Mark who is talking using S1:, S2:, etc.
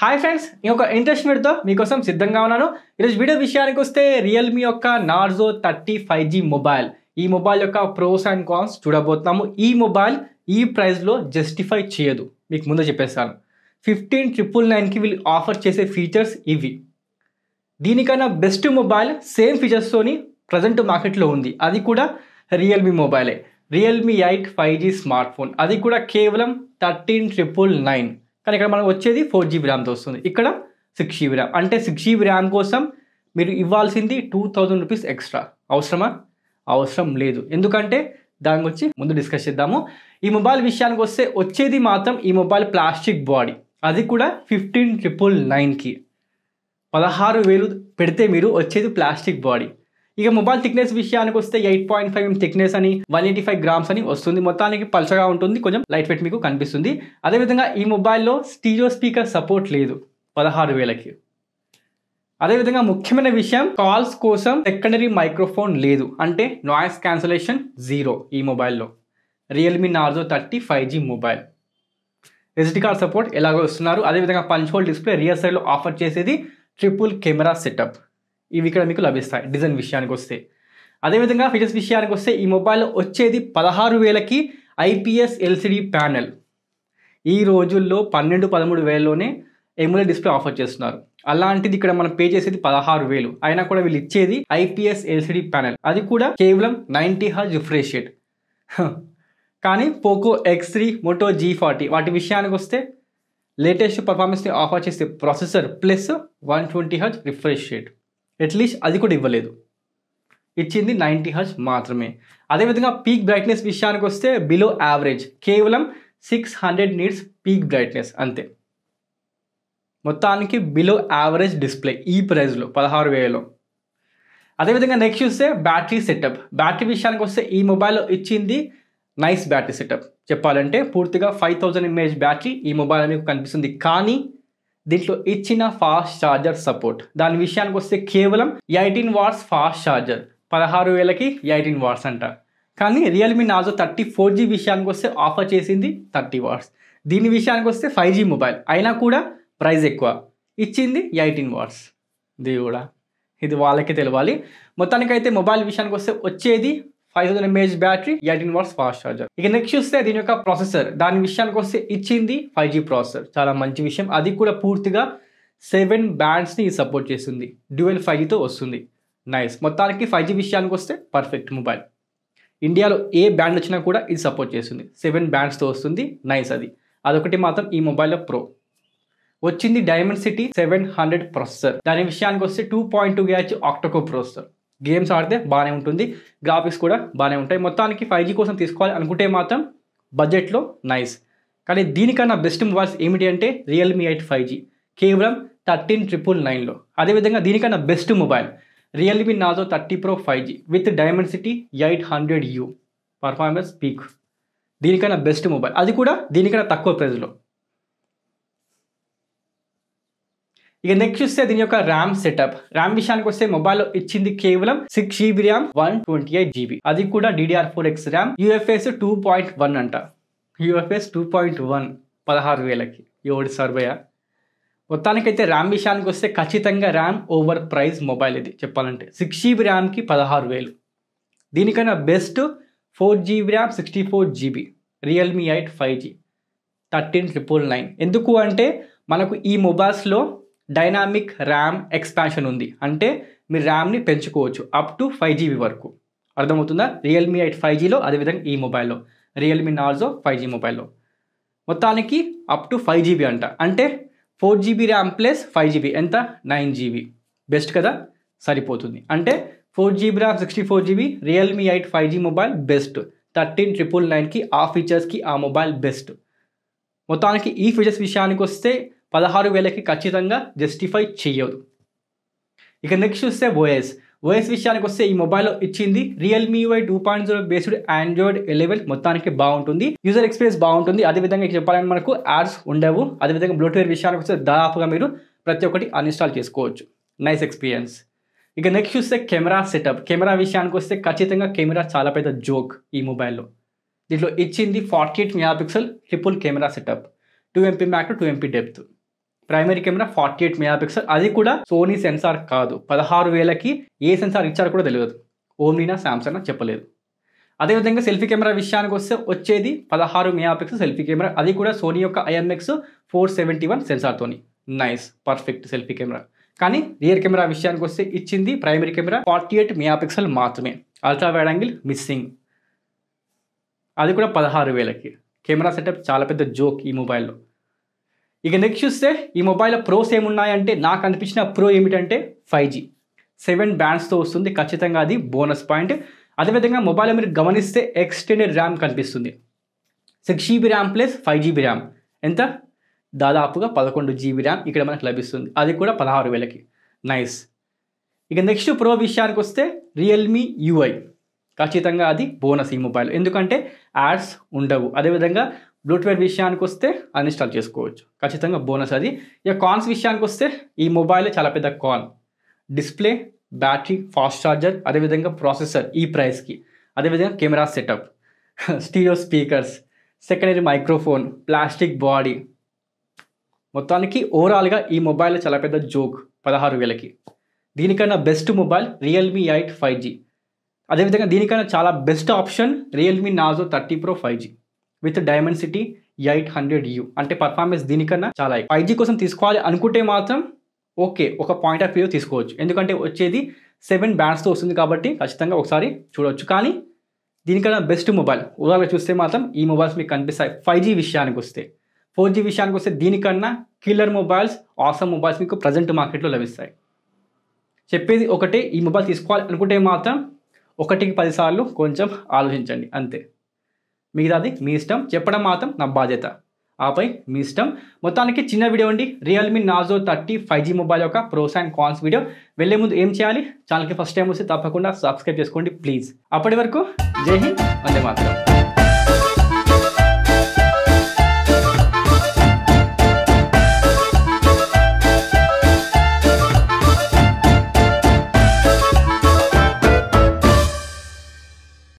S1: hi friends ఇంకొక interest మీరుతో మీకోసం సిద్ధంగా ఉన్నాను ఈరోజు వీడియో విషయానికి వస్తే రియల్మీ యొక్క Narzo thirty five G mobile ఈ మొబైల్ యొక్క ప్రోస్ అండ్ కాన్స్ చూడబోతున్నాము ఈ మొబైల్ ఈ ప్రైస్లో జస్టిఫై చేయదు మీకు ముందే చెప్పేస్తాను ఫిఫ్టీన్ ట్రిపుల్ నైన్కి వీళ్ళు ఆఫర్ చేసే ఫీచర్స్ ఇవి దీనికన్నా బెస్ట్ మొబైల్ సేమ్ ఫీచర్స్తోని ప్రజెంట్ మార్కెట్లో ఉంది అది కూడా రియల్మీ మొబైలే Realme eight five G smart phone అది కూడా కేవలం థర్టీన్ ట్రిపుల్ నైన్ కానీ ఇక్కడ మనకు వచ్చేది ఫోర్ జీబీ ర్యామ్తో వస్తుంది ఇక్కడ సిక్స్ జీబీ ర్యామ్ అంటే సిక్స్ జీబీ ర్యామ్ కోసం మీరు ఇవ్వాల్సింది టూ థౌజండ్ రూపీస్ ఎక్స్ట్రా అవసరమా అవసరం లేదు ఎందుకంటే దాని గురించి ముందు డిస్కస్ చేద్దాము ఈ మొబైల్ విషయానికి వస్తే వచ్చేది మాత్రం ఈ మొబైల్ ప్లాస్టిక్ బాడీ అది కూడా ఫిఫ్టీన్ ట్రిపుల్ నైన్కి పదహారు వేలు పెడితే మీరు వచ్చేది ప్లాస్టిక్ బాడీ ఇక మొబైల్ థిక్నెస్ విషయానికి వస్తే ఎయిట్ పాయింట్ ఫైవ్ థిక్నెస్ అని వన్ ఎయిటీ ఫైవ్ గ్రామ్స్ అని వస్తుంది మొత్తానికి పల్చగా ఉంటుంది కొంచెం లైట్ వెయిట్ మీకు కనిపిస్తుంది అదేవిధంగా ఈ మొబైల్లో స్టీరియో స్పీకర్ సపోర్ట్ లేదు పదహారు వేలకి అదేవిధంగా ముఖ్యమైన విషయం కాల్స్ కోసం సెకండరీ మైక్రోఫోన్ లేదు అంటే నాయిస్ క్యాన్సలేషన్ జీరో ఈ మొబైల్లో Realme Narzo thirty five G mobile SD card support ఎలాగో ఇస్తున్నారు అదేవిధంగా పంచ్ హోల్ డిస్ప్లే రియర్ సైడ్లో ఆఫర్ చేసేది ట్రిపుల్ కెమెరా సెటప్ ఇవి ఇక్కడ మీకు లభిస్తాయి డిజైన్ విషయానికి వస్తే అదేవిధంగా ఫీచర్స్ విషయానికి వస్తే ఈ మొబైల్ వచ్చేది పదహారు వేలకి ఐపీఎస్ ఎల్సిడి ప్యానెల్ ఈ రోజుల్లో పన్నెండు పదమూడు వేలలోనే ఎములే డిస్ప్లే ఆఫర్ చేస్తున్నారు అలాంటిది ఇక్కడ మనం పే చేసేది పదహారు వేలు అయినా కూడా వీళ్ళు ఇచ్చేది ఐపీఎస్ ఎల్సిడి ప్యానెల్ అది కూడా కేవలం నైంటీ హర్జ్ రిఫ్రెష్ కానీ Poco X three Moto G forty వాటి విషయానికి వస్తే లేటెస్ట్ పర్ఫార్మెన్స్ని ఆఫర్ చేసే processor plus one twenty hertz refresh at least అది కూడా ఇవ్వలేదు ఇచ్చింది నైంటీ హర్స్ మాత్రమే అదేవిధంగా పీక్ బ్రైట్నెస్ విషయానికి వస్తే బిలో యావరేజ్ కేవలం six hundred nits peak brightness అంతే మొత్తానికి బిలో యావరేజ్ డిస్ప్లే ఈ ప్రైస్లో పదహారు వేలలో అదేవిధంగా నెక్స్ట్ చూస్తే బ్యాటరీ సెటప్ బ్యాటరీ విషయానికి వస్తే ఈ మొబైల్లో ఇచ్చింది నైస్ బ్యాటరీ సెటప్ చెప్పాలంటే పూర్తిగా ఫైవ్ థౌజండ్ ఎంఏహెచ్ బ్యాటరీ ఈ మొబైల్ మీకు కనిపిస్తుంది కానీ దీంట్లో ఇచ్చిన ఫాస్ట్ ఛార్జర్ సపోర్ట్ దాని విషయానికి వస్తే కేవలం ఎయిటీన్ వాట్స్ ఫాస్ట్ ఛార్జర్ పదహారు వేలకి ఎయిటీన్ వాట్స్ అంట కానీ Realme Narzo thirty four G విషయానికి వస్తే ఆఫర్ చేసింది థర్టీ వాట్స్ దీని విషయానికి వస్తే ఫైవ్ జీ మొబైల్ అయినా కూడా ప్రైస్ ఎక్కువ ఇచ్చింది ఎయిటీన్ వాట్స్ దేవుడా ఇది వాళ్ళకే తెలవాలి మొత్తానికైతే మొబైల్ విషయానికి వస్తే వచ్చేది five thousand mAh battery eighteen watts fast charger ఇక నెక్స్ట్ చూస్తే దీని యొక్క ప్రాసెసర్ దాని విషయానికి వస్తే ఇచ్చింది ఫైవ్ జీ ప్రాసెసర్ చాలా మంచి విషయం అది కూడా పూర్తిగా సెవెన్ బ్యాండ్స్ని సపోర్ట్ చేస్తుంది డ్యూఎల్ ఫైవ్ జీతో వస్తుంది నైస్ మొత్తానికి ఫైవ్ జీ విషయానికి వస్తే పర్ఫెక్ట్ మొబైల్ ఇండియాలో ఏ బ్యాండ్ వచ్చినా కూడా ఇది సపోర్ట్ చేస్తుంది సెవెన్ బ్యాండ్స్తో వస్తుంది నైస్ అది అదొకటి మాత్రం ఈ మొబైల్లో ప్రో వచ్చింది Dimensity seven hundred processor దాని విషయానికి వస్తే two point two GHz octacore processor games ఆడితే బాగానే ఉంటుంది గ్రాఫిక్స్ కూడా బాగానే ఉంటాయి మొత్తానికి ఫైవ్ జీ కోసం తీసుకోవాలి అనుకుంటే మాత్రం బడ్జెట్లో నైస్ కానీ దీనికన్నా బెస్ట్ మొబైల్స్ ఏమిటి అంటే రియల్మీ ఎయిట్ ఫైవ్ జీ కేవలం థర్టీన్ ట్రిపుల్ నైన్లో అదేవిధంగా దీనికన్నా best mobile Realme Narzo thirty pro five G with Dimensity eight hundred U performance peak దీనికన్నా బెస్ట్ మొబైల్ అది కూడా దీనికన్నా తక్కువ ప్రైజ్లో ఇక నెక్స్ట్ చూస్తే దీని యొక్క ర్యామ్ సెటప్ ర్యామ్ విషయానికి వస్తే మొబైల్ లో ఇచ్చింది కేవలం six GB RAM one twenty eight GB అది కూడా DDR four X RAM UFS two point one అంట యూఎఫ్ఎస్ టూ పాయింట్ వన్ పదహారు వేలకి ఏడు సర్వయ మొత్తానికైతే ర్యామ్ విషయానికి వస్తే ఖచ్చితంగా ర్యామ్ ఓవర్ ప్రైజ్ మొబైల్ ఇది చెప్పాలంటే సిక్స్ జీబీ ర్యామ్కి పదహారు వేలు దీనికన్నా best four GB RAM sixty four GB Realme eight five G thirteen triple nine ఎందుకు అంటే మనకు ఈ మొబైల్స్లో డైనామిక్ ర్యామ్ ఎక్స్పాన్షన్ ఉంది అంటే మీరు ర్యామ్ని పెంచుకోవచ్చు అప్ టు ఫైవ్ జీబీ వరకు అర్థమవుతుందా రియల్మీ ఎయిట్ ఫైవ్ జీలో అదేవిధంగా ఈ మొబైల్లో రియల్మీ నార్జో ఫైవ్ జీ మొబైల్లో మొత్తానికి అప్ టు ఫైవ్ జీబీ అంట అంటే four GB RAM plus five GB ఎంత నైన్ జీబీ బెస్ట్ కదా సరిపోతుంది అంటే four GB RAM sixty four GB Realme eight five G mobile best thirteen triple నైన్కి ఆ ఫీచర్స్కి ఆ మొబైల్ బెస్ట్ మొత్తానికి ఈ ఫీచర్స్ విషయానికి వస్తే పదహారు వేలకి ఖచ్చితంగా జస్టిఫై చేయదు ఇక నెక్స్ట్ చూస్తే ఓఎస్ ఓఎస్ విషయానికి వస్తే ఈ మొబైల్లో ఇచ్చింది Realme UI two point zero based Android eleven మొత్తానికి బాగుంటుంది యూజర్ ఎక్స్పీరియన్స్ బాగుంటుంది అదేవిధంగా చెప్పాలంటే మనకు యాడ్స్ ఉండవు అదేవిధంగా బ్లూటూత్ విషయానికి వస్తే దాదాపుగా మీరు ప్రతి ఒక్కటి అన్ఇన్స్టాల్ చేసుకోవచ్చు నైస్ ఎక్స్పీరియన్స్ ఇక నెక్స్ట్ చూస్తే కెమెరా సెటప్ కెమెరా విషయానికి వస్తే ఖచ్చితంగా కెమెరా చాలా పెద్ద జోక్ ఈ మొబైల్లో దీంట్లో ఇచ్చింది forty eight megapixel triple camera setup two MP macro two MP depth primary camera forty eight megapixel అది కూడా సోనీ సెన్సార్ కాదు పదహారు వేలకి ఏ సెన్సార్ ఇచ్చారో కూడా తెలియదు ఓమ్నీనా శాంసంగ్ చెప్పలేదు అదేవిధంగా సెల్ఫీ కెమెరా విషయానికి వస్తే వచ్చేది పదహారు మెగా పిక్సెల్ సెల్ఫీ కెమెరా అది కూడా సోనీ యొక్క ఐఎంఎక్స్ ఫోర్ సెవెంటీ వన్ సెన్సార్తోని నైస్ పర్ఫెక్ట్ సెల్ఫీ కెమెరా కానీ రియర్ కెమెరా విషయానికి వస్తే ఇచ్చింది primary camera forty eight megapixel మాత్రమే అల్ట్రా వైడ్ యాంగిల్ మిస్సింగ్ అది కూడా పదహారు వేలకి కెమెరా సెటప్ చాలా పెద్ద జోక్ ఈ మొబైల్లో ఇక నెక్స్ట్ చూస్తే ఈ మొబైల్లో ప్రోస్ ఏమున్నాయంటే నాకు అనిపించిన ప్రో ఏమిటంటే ఫైవ్ జీ సెవెన్ బ్యాండ్స్తో వస్తుంది ఖచ్చితంగా అది బోనస్ పాయింట్ అదేవిధంగా మొబైల్ మీరు గమనిస్తే ఎక్స్టెండెడ్ ర్యామ్ కనిపిస్తుంది six GB RAM plus five GB RAM ఎంత దాదాపుగా పదకొండు జీబీ ర్యామ్ ఇక్కడ మనకు లభిస్తుంది అది కూడా పదహారు వేలకి నైస్ ఇక నెక్స్ట్ ప్రో విషయానికి వస్తే రియల్మీ యూఐ ఖచ్చితంగా అది బోనస్ ఈ మొబైల్ ఎందుకంటే యాడ్స్ ఉండవు అదేవిధంగా బ్లూటూత్ విషయానికి వస్తే అన్ఇన్స్టాల్ చేసుకోవచ్చు ఖచ్చితంగా బోనస్ అది ఇక కాన్స్ విషయానికి వస్తే ఈ మొబైల్ చాలా పెద్ద కాన్ డిస్ప్లే బ్యాటరీ ఫాస్ట్ ఛార్జర్ అదేవిధంగా ప్రాసెసర్ ఈ ప్రైస్కి అదేవిధంగా camera setup stereo speakers secondary microphone plastic body మొత్తానికి ఓవరాల్గా ఈ మొబైల్ చాలా పెద్ద జోక్ పదహారు వేలకి దీనికన్నా best mobile Realme eight five G అదేవిధంగా దీనికన్నా చాలా best option Realme Narzo thirty pro five G with Dimensity eight hundred U అంటే పర్ఫార్మెన్స్ దీనికన్నా చాలా ఫైవ్ జీ కోసం తీసుకోవాలి అనుకుంటే మాత్రం ఓకే ఒక పాయింట్ ఆఫ్ వ్యూ తీసుకోవచ్చు ఎందుకంటే వచ్చేది సెవెన్ బ్యాండ్స్తో వస్తుంది కాబట్టి ఖచ్చితంగా ఒకసారి చూడవచ్చు కానీ దీనికన్నా బెస్ట్ మొబైల్ ఉదాహరణ చూస్తే మాత్రం ఈ మొబైల్స్ మీకు కనిపిస్తాయి ఫైవ్ జీ విషయానికి వస్తే ఫోర్ జీ విషయానికి వస్తే దీనికన్నా కిల్లర్ మొబైల్స్ ఆసమ్ మొబైల్స్ మీకు ప్రజెంట్ మార్కెట్లో లభిస్తాయి చెప్పేది ఒకటే ఈ మొబైల్ తీసుకోవాలి అనుకుంటే మాత్రం ఒకటికి పదిసార్లు కొంచెం ఆలోచించండి అంతే మిగతాది మీ ఇష్టం చెప్పడం మాత్రం నా బాధ్యత ఆపై మీ ఇష్టం మొత్తానికి చిన్న వీడియో అండి Realme Narzo thirty five G mobile యొక్క ప్రోస్ అండ్ కాన్స్ వీడియో వెళ్ళే ముందు ఏం చేయాలి ఛానల్కి ఫస్ట్ టైం వస్తే తప్పకుండా సబ్స్క్రైబ్ చేసుకోండి ప్లీజ్ అప్పటి వరకు జై హింద్ వందే మాత్రం